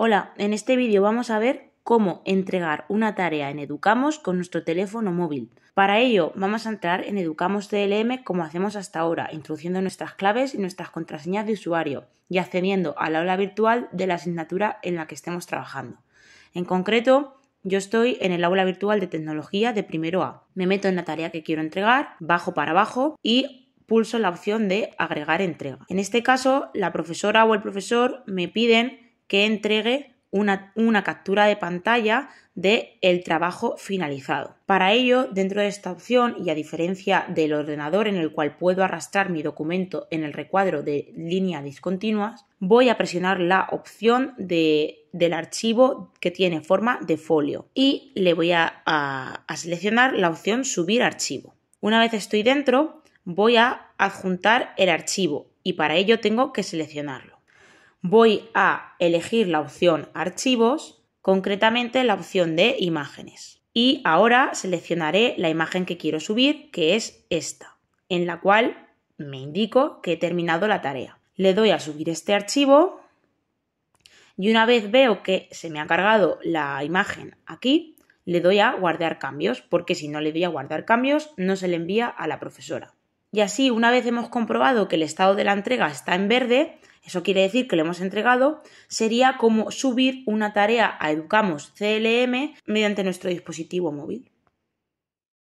Hola, en este vídeo vamos a ver cómo entregar una tarea en Educamos con nuestro teléfono móvil. Para ello vamos a entrar en Educamos TLM como hacemos hasta ahora, introduciendo nuestras claves y nuestras contraseñas de usuario y accediendo al aula virtual de la asignatura en la que estemos trabajando. En concreto, yo estoy en el aula virtual de tecnología de primero A. Me meto en la tarea que quiero entregar, bajo para abajo y pulso la opción de agregar entrega. En este caso, la profesora o el profesor me piden que entregue una, captura de pantalla de el trabajo finalizado. Para ello, dentro de esta opción y a diferencia del ordenador en el cual puedo arrastrar mi documento en el recuadro de línea discontinuas, voy a presionar la opción de, del archivo que tiene forma de folio y le voy a, a seleccionar la opción subir archivo. Una vez estoy dentro, voy a adjuntar el archivo y para ello tengo que seleccionarlo voy a elegir la opción archivos, concretamente la opción de imágenes. Y ahora seleccionaré la imagen que quiero subir, que es esta, en la cual me indico que he terminado la tarea. Le doy a subir este archivo y una vez veo que se me ha cargado la imagen aquí, le doy a guardar cambios, porque si no le doy a guardar cambios no se le envía a la profesora. Y así, una vez hemos comprobado que el estado de la entrega está en verde, eso quiere decir que le hemos entregado. Sería como subir una tarea a Educamos CLM mediante nuestro dispositivo móvil.